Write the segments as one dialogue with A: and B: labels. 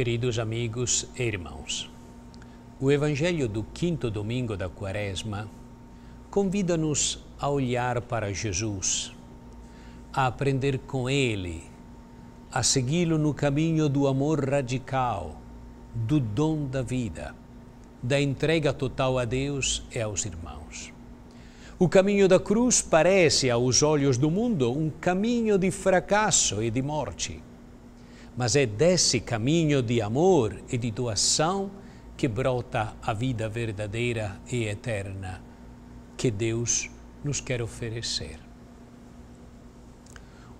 A: Queridos amigos e irmãos, o Evangelho do quinto domingo da Quaresma convida-nos a olhar para Jesus, a aprender com Ele, a segui-lo no caminho do amor radical, do dom da vida, da entrega total a Deus e aos irmãos. O caminho da cruz parece, aos olhos do mundo, um caminho de fracasso e de morte mas é desse caminho de amor e de doação que brota a vida verdadeira e eterna que Deus nos quer oferecer.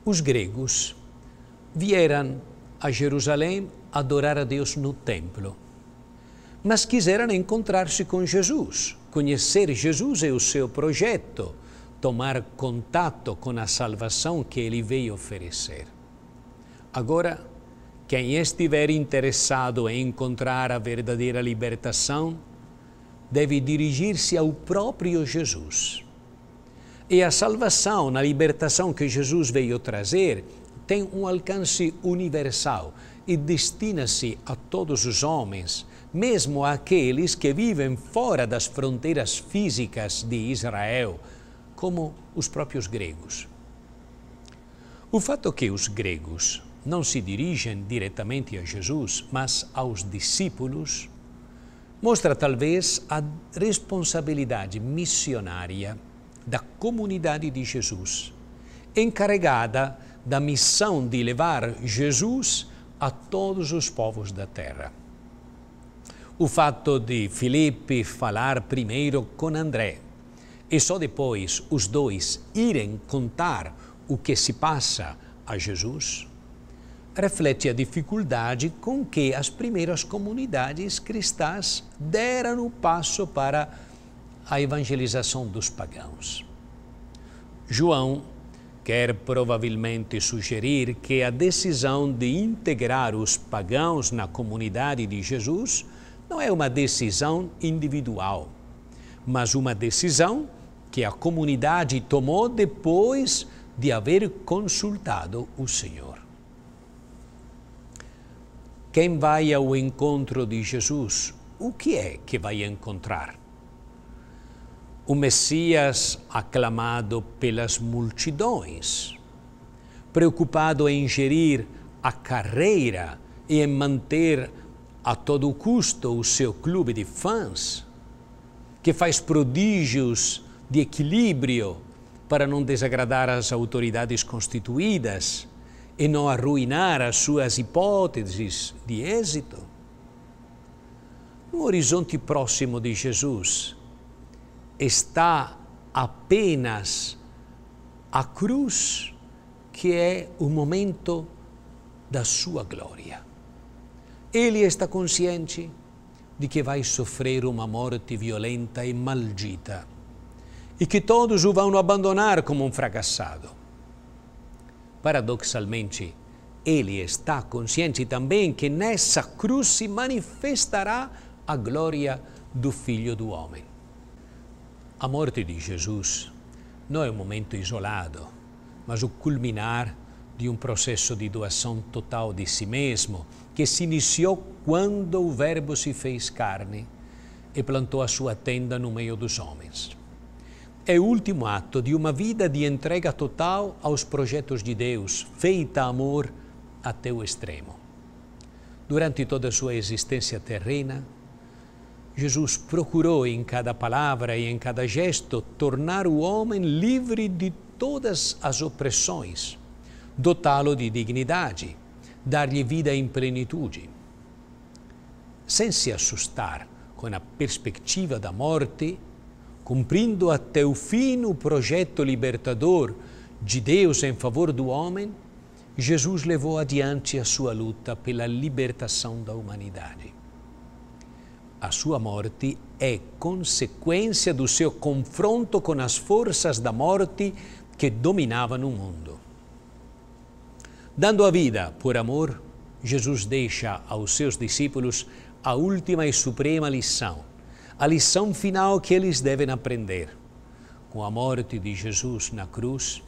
A: Os gregos vieram a Jerusalém adorar a Deus no templo, mas quiseram encontrar-se com Jesus, conhecer Jesus e o seu projeto, tomar contato com a salvação que ele veio oferecer. Agora, quem estiver interessado em encontrar a verdadeira libertação deve dirigir-se ao próprio Jesus. E a salvação, na libertação que Jesus veio trazer, tem um alcance universal e destina-se a todos os homens, mesmo àqueles que vivem fora das fronteiras físicas de Israel, como os próprios gregos. O fato é que os gregos não se dirigem diretamente a Jesus, mas aos discípulos, mostra talvez a responsabilidade missionária da comunidade de Jesus, encarregada da missão de levar Jesus a todos os povos da terra. O fato de Filipe falar primeiro com André e só depois os dois irem contar o que se passa a Jesus reflete a dificuldade com que as primeiras comunidades cristãs deram o passo para a evangelização dos pagãos. João quer provavelmente sugerir que a decisão de integrar os pagãos na comunidade de Jesus não é uma decisão individual, mas uma decisão que a comunidade tomou depois de haver consultado o Senhor. Quem vai ao encontro de Jesus, o que é que vai encontrar? O Messias aclamado pelas multidões, preocupado em gerir a carreira e em manter a todo custo o seu clube de fãs, que faz prodígios de equilíbrio para não desagradar as autoridades constituídas e não arruinar as suas hipóteses de êxito. No horizonte próximo de Jesus está apenas a cruz, que é o momento da sua glória. Ele está consciente de que vai sofrer uma morte violenta e maldita e que todos o vão abandonar como um fracassado paradoxalmente, ele está consciente também que nessa cruz se manifestará a glória do Filho do Homem. A morte de Jesus não é um momento isolado, mas o culminar de um processo de doação total de si mesmo, que se iniciou quando o Verbo se fez carne e plantou a sua tenda no meio dos homens é o último ato de uma vida de entrega total aos projetos de Deus, feita amor até o extremo. Durante toda a sua existência terrena, Jesus procurou em cada palavra e em cada gesto tornar o homem livre de todas as opressões, dotá-lo de dignidade, dar-lhe vida em plenitude. Sem se assustar com a perspectiva da morte, cumprindo até o fim o projeto libertador de Deus em favor do homem, Jesus levou adiante a sua luta pela libertação da humanidade. A sua morte é consequência do seu confronto com as forças da morte que dominavam o mundo. Dando a vida por amor, Jesus deixa aos seus discípulos a última e suprema lição, a lição final que eles devem aprender. Com a morte de Jesus na cruz,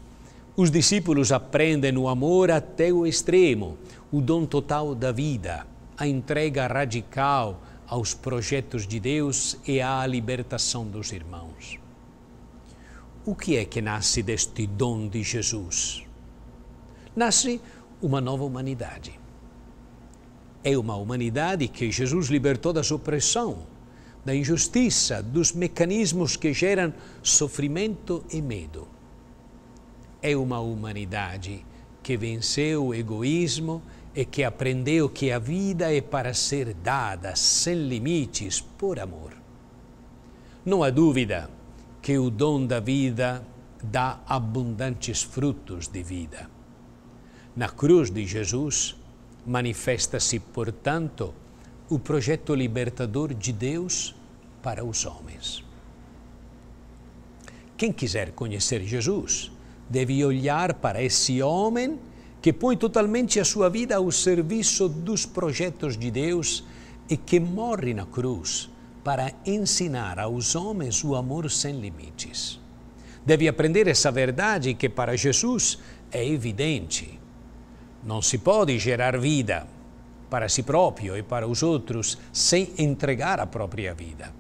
A: os discípulos aprendem o amor até o extremo, o dom total da vida, a entrega radical aos projetos de Deus e à libertação dos irmãos. O que é que nasce deste dom de Jesus? Nasce uma nova humanidade. É uma humanidade que Jesus libertou da opressão da injustiça, dos mecanismos que geram sofrimento e medo. É uma humanidade que venceu o egoísmo e que aprendeu que a vida é para ser dada sem limites por amor. Não há dúvida que o dom da vida dá abundantes frutos de vida. Na cruz de Jesus manifesta-se, portanto, o projeto libertador de Deus para os homens. Quem quiser conhecer Jesus deve olhar para esse homem que põe totalmente a sua vida ao serviço dos projetos de Deus e que morre na cruz para ensinar aos homens o amor sem limites. Deve aprender essa verdade que para Jesus é evidente. Não se pode gerar vida para si próprio e para os outros sem entregar a própria vida.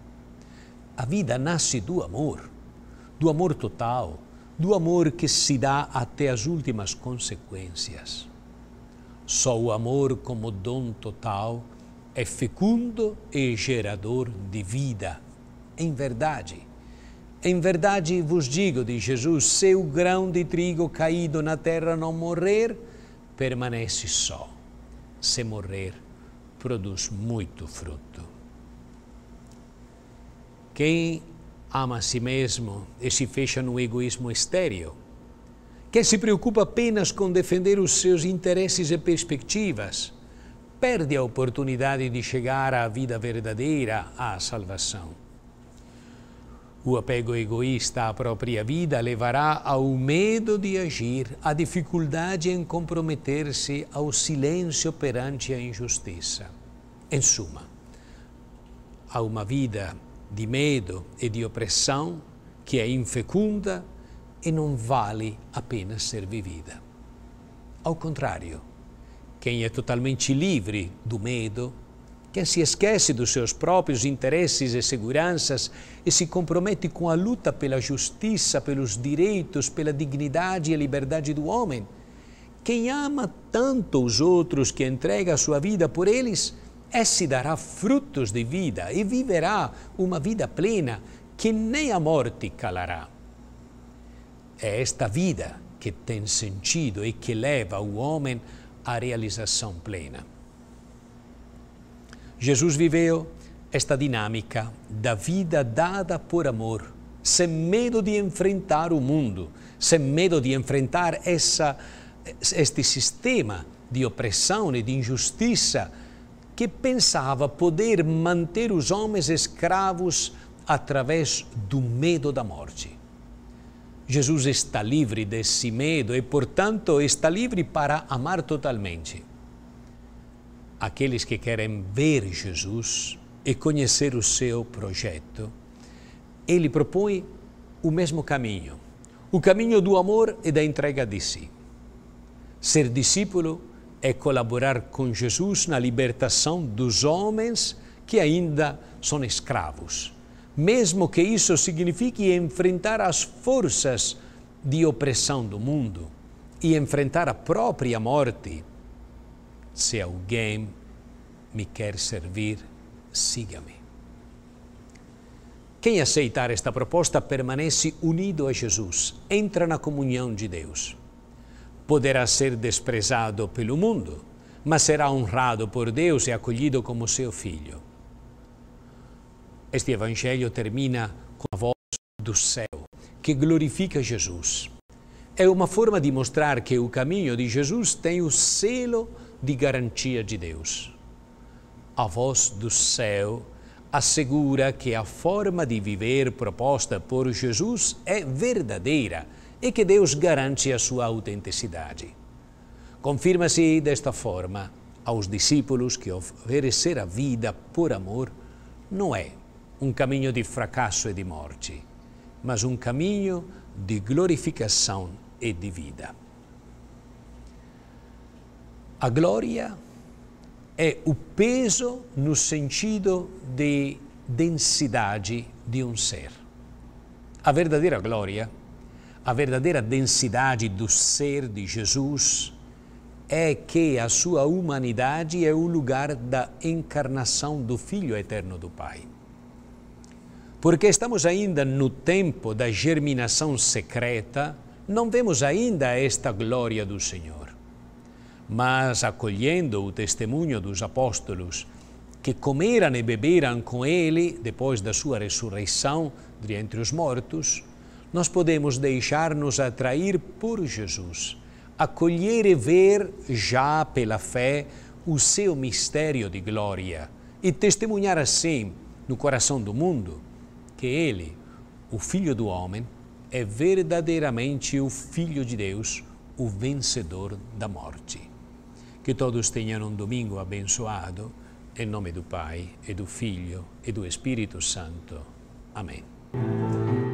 A: A vida nasce do amor, do amor total, do amor que se dá até as últimas consequências. Só o amor como dom total é fecundo e gerador de vida. Em verdade, em verdade vos digo, diz Jesus, se o grão de trigo caído na terra não morrer, permanece só se morrer, produz muito fruto. Quem ama a si mesmo e se fecha no egoísmo estéril, quem se preocupa apenas com defender os seus interesses e perspectivas, perde a oportunidade de chegar à vida verdadeira, à salvação. O apego egoísta à própria vida levará ao medo de agir, à dificuldade em comprometer-se, ao silêncio perante a injustiça. Em suma, a uma vida de medo e de opressão que é infecunda e não vale a pena ser vivida. Ao contrário, quem é totalmente livre do medo quem se esquece dos seus próprios interesses e seguranças e se compromete com a luta pela justiça, pelos direitos, pela dignidade e liberdade do homem. Quem ama tanto os outros que entrega a sua vida por eles, esse dará frutos de vida e viverá uma vida plena que nem a morte calará. É esta vida que tem sentido e que leva o homem à realização plena. Jesus viveu esta dinâmica da vida dada por amor, sem medo de enfrentar o mundo, sem medo de enfrentar essa, este sistema de opressão e de injustiça que pensava poder manter os homens escravos através do medo da morte. Jesus está livre desse medo e, portanto, está livre para amar totalmente aqueles que querem ver Jesus e conhecer o seu projeto, ele propõe o mesmo caminho, o caminho do amor e da entrega de si. Ser discípulo é colaborar com Jesus na libertação dos homens que ainda são escravos, mesmo que isso signifique enfrentar as forças de opressão do mundo e enfrentar a própria morte se alguém me quer servir, siga-me. Quem aceitar esta proposta permanece unido a Jesus, entra na comunhão de Deus. Poderá ser desprezado pelo mundo, mas será honrado por Deus e acolhido como seu filho. Este evangelho termina com a voz do céu, que glorifica Jesus. É uma forma de mostrar que o caminho de Jesus tem o selo de garantia de Deus. A voz do céu assegura que a forma de viver proposta por Jesus é verdadeira e que Deus garante a sua autenticidade. Confirma-se desta forma aos discípulos que oferecer a vida por amor não é um caminho de fracasso e de morte, mas um caminho de glorificação e de vida. A glória é o peso no sentido de densidade de um ser. A verdadeira glória, a verdadeira densidade do ser de Jesus é que a sua humanidade é o lugar da encarnação do Filho eterno do Pai. Porque estamos ainda no tempo da germinação secreta, não vemos ainda esta glória do Senhor mas acolhendo o testemunho dos apóstolos que comeram e beberam com ele depois da sua ressurreição de entre os mortos, nós podemos deixar-nos atrair por Jesus, acolher e ver já pela fé o seu mistério de glória e testemunhar assim no coração do mundo que ele, o Filho do Homem, é verdadeiramente o Filho de Deus, o vencedor da morte. che todos tenham um domingo abençoado, em nome do Pai, e do Filho, e do Espírito Santo. Amém.